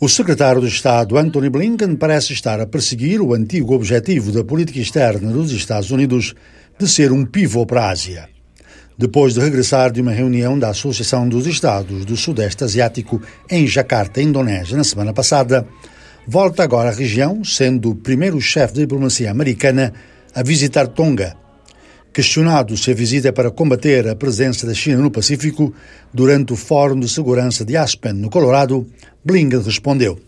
O secretário de Estado Anthony Blinken parece estar a perseguir o antigo objetivo da política externa dos Estados Unidos de ser um pivô para a Ásia. Depois de regressar de uma reunião da Associação dos Estados do Sudeste Asiático em Jakarta, Indonésia, na semana passada, volta agora à região, sendo o primeiro chefe de diplomacia americana a visitar Tonga, Questionado se a visita é para combater a presença da China no Pacífico, durante o Fórum de Segurança de Aspen, no Colorado, Blinken respondeu.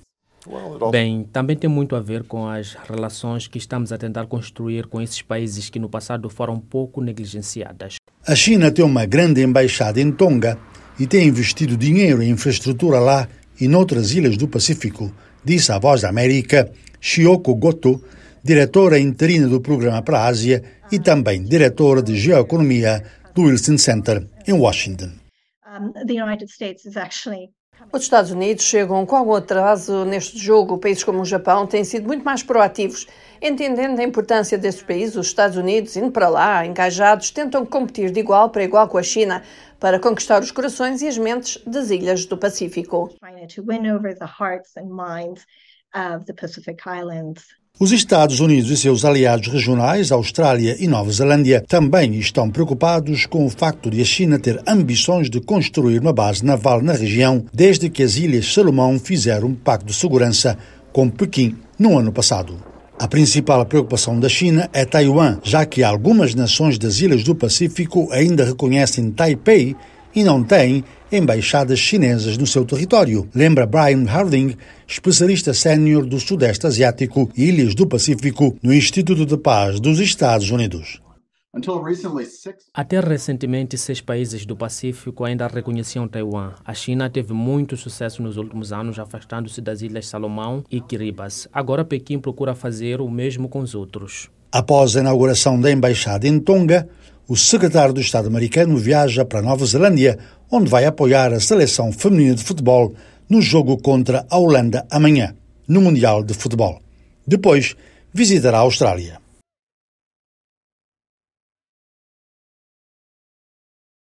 Bem, também tem muito a ver com as relações que estamos a tentar construir com esses países que no passado foram pouco negligenciadas. A China tem uma grande embaixada em Tonga e tem investido dinheiro em infraestrutura lá e noutras ilhas do Pacífico, disse a voz da América, Shioko Goto, diretora interina do Programa para a Ásia e também diretora de Geoeconomia do Wilson Center, em Washington. Os Estados Unidos chegam com algum atraso neste jogo. Países como o Japão têm sido muito mais proativos. Entendendo a importância desse países, os Estados Unidos, indo para lá, engajados, tentam competir de igual para igual com a China para conquistar os corações e as mentes das ilhas do Pacífico. Os Estados Unidos e seus aliados regionais, Austrália e Nova Zelândia, também estão preocupados com o facto de a China ter ambições de construir uma base naval na região desde que as Ilhas Salomão fizeram um pacto de segurança com Pequim no ano passado. A principal preocupação da China é Taiwan, já que algumas nações das ilhas do Pacífico ainda reconhecem Taipei e não têm embaixadas chinesas no seu território. Lembra Brian Harding, especialista sênior do Sudeste Asiático e Ilhas do Pacífico no Instituto de Paz dos Estados Unidos. Até recentemente, seis países do Pacífico ainda reconheciam Taiwan. A China teve muito sucesso nos últimos anos, afastando-se das Ilhas Salomão e Kiribati. Agora, Pequim procura fazer o mesmo com os outros. Após a inauguração da embaixada em Tonga, o secretário do Estado americano viaja para Nova Zelândia, onde vai apoiar a seleção feminina de futebol no jogo contra a Holanda amanhã, no Mundial de Futebol. Depois, visitará a Austrália.